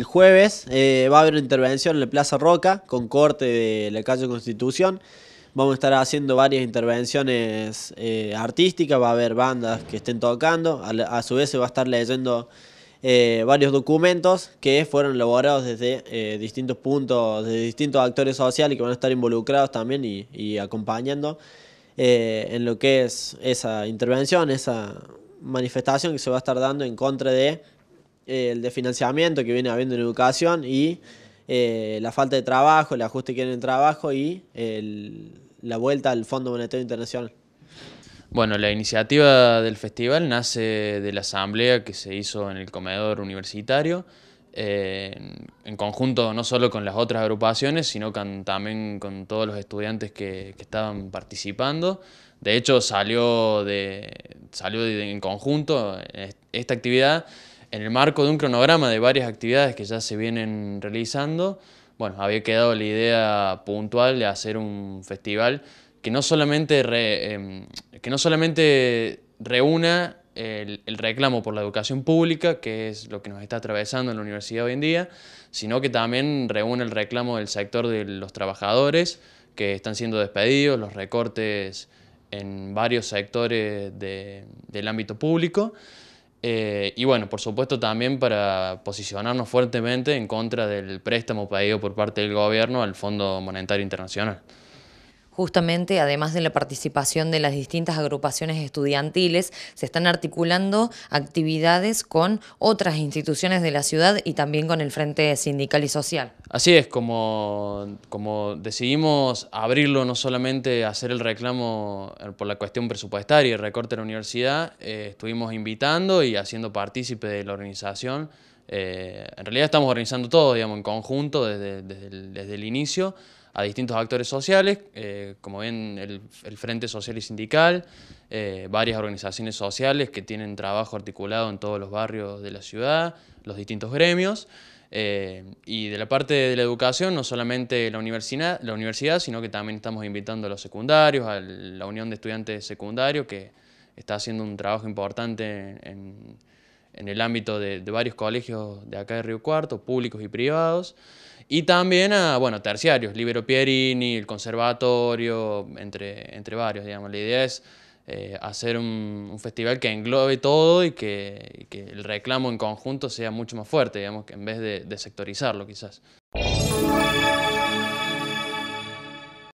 El jueves eh, va a haber una intervención en la Plaza Roca con corte de la calle Constitución. Vamos a estar haciendo varias intervenciones eh, artísticas, va a haber bandas que estén tocando, a, su vez se va a estar leyendo eh, varios documentos que fueron elaborados desde distintos puntos, de distintos actores sociales y que van a estar involucrados también y acompañando en lo que es esa intervención, esa manifestación que se va a estar dando en contra de el desfinanciamiento que viene habiendo en educación y eh, la falta de trabajo, el ajuste que hay en el trabajo y la vuelta al Fondo Monetario Internacional. Bueno, la iniciativa del festival nace de la asamblea que se hizo en el comedor universitario, eh, en conjunto no solo con las otras agrupaciones, sino también con todos los estudiantes que, estaban participando. De hecho, salió, de, salió en conjunto eh, esta actividad en el marco de un cronograma de varias actividades que ya se vienen realizando, bueno, había quedado la idea puntual de hacer un festival que no solamente, em, que no solamente reúna el, reclamo por la educación pública, que es lo que nos está atravesando en la universidad hoy en día, sino que también reúne el reclamo del sector de los trabajadores que están siendo despedidos, los recortes en varios sectores del ámbito público. Eh, y bueno, por supuesto también para posicionarnos fuertemente en contra del préstamo pedido por parte del gobierno al Fondo Monetario Internacional justamente, además de la participación de las distintas agrupaciones estudiantiles, se están articulando actividades con otras instituciones de la ciudad y también con el Frente Sindical y Social. Así es, como, como decidimos abrirlo, no solamente hacer el reclamo por la cuestión presupuestaria y recorte de la universidad, eh, estuvimos invitando y haciendo partícipe de la organización eh, en realidad estamos organizando todo, digamos, en conjunto desde, el, inicio a distintos actores sociales, eh, como ven el, Frente Social y Sindical, eh, varias organizaciones sociales que tienen trabajo articulado en todos los barrios de la ciudad, los distintos gremios, y de la parte de la educación, no solamente la universidad, la universidad sino que también estamos invitando a los secundarios, a la Unión de Estudiantes Secundarios, que está haciendo un trabajo importante en en el ámbito de, varios colegios de acá de Río Cuarto, públicos y privados, y también a, bueno, terciarios, Libero Pierini, el conservatorio, entre, entre varios, digamos. La idea es eh, hacer un, festival que englobe todo y que, que, el reclamo en conjunto sea mucho más fuerte, digamos, que en vez de, de sectorizarlo quizás.